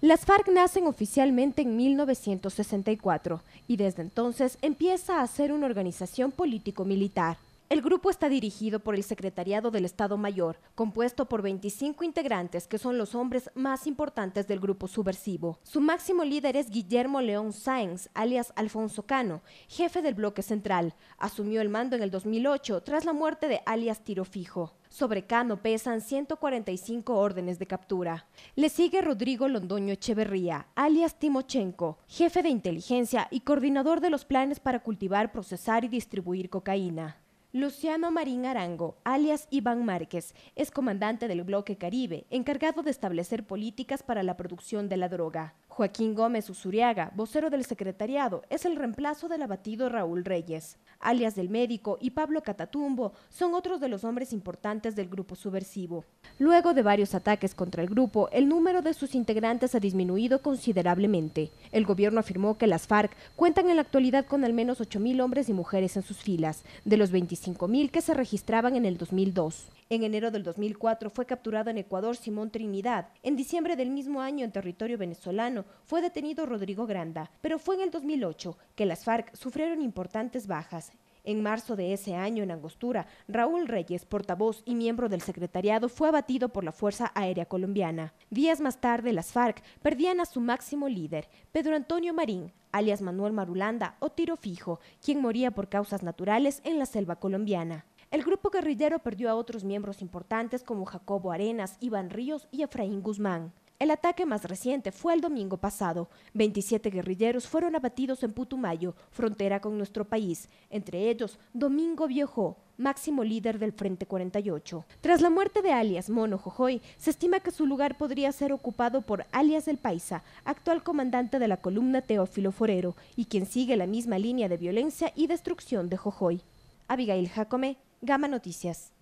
Las FARC nacen oficialmente en 1964 y desde entonces empieza a ser una organización político-militar. El grupo está dirigido por el Secretariado del Estado Mayor, compuesto por 25 integrantes que son los hombres más importantes del grupo subversivo. Su máximo líder es Guillermo León Sáenz, alias Alfonso Cano, jefe del bloque central. Asumió el mando en el 2008 tras la muerte de alias Tiro Fijo. Sobre Cano pesan 145 órdenes de captura. Le sigue Rodrigo Londoño Echeverría, alias Timochenko, jefe de inteligencia y coordinador de los planes para cultivar, procesar y distribuir cocaína. Luciano Marín Arango, alias Iván Márquez, es comandante del Bloque Caribe, encargado de establecer políticas para la producción de la droga. Joaquín Gómez Usuriaga, vocero del secretariado, es el reemplazo del abatido Raúl Reyes. Alias del médico y Pablo Catatumbo son otros de los hombres importantes del grupo subversivo. Luego de varios ataques contra el grupo, el número de sus integrantes ha disminuido considerablemente. El gobierno afirmó que las FARC cuentan en la actualidad con al menos 8.000 hombres y mujeres en sus filas, de los 25.000 que se registraban en el 2002. En enero del 2004 fue capturado en Ecuador Simón Trinidad. En diciembre del mismo año en territorio venezolano fue detenido Rodrigo Granda, pero fue en el 2008 que las FARC sufrieron importantes bajas. En marzo de ese año, en Angostura, Raúl Reyes, portavoz y miembro del secretariado, fue abatido por la Fuerza Aérea Colombiana. Días más tarde, las FARC perdían a su máximo líder, Pedro Antonio Marín, alias Manuel Marulanda o Tiro Fijo, quien moría por causas naturales en la selva colombiana. El grupo guerrillero perdió a otros miembros importantes como Jacobo Arenas, Iván Ríos y Efraín Guzmán. El ataque más reciente fue el domingo pasado. 27 guerrilleros fueron abatidos en Putumayo, frontera con nuestro país, entre ellos Domingo Viejo, máximo líder del Frente 48. Tras la muerte de alias Mono Jojoy, se estima que su lugar podría ser ocupado por alias El Paisa, actual comandante de la columna Teófilo Forero, y quien sigue la misma línea de violencia y destrucción de Jojoy. Abigail Jacome, Gama Noticias.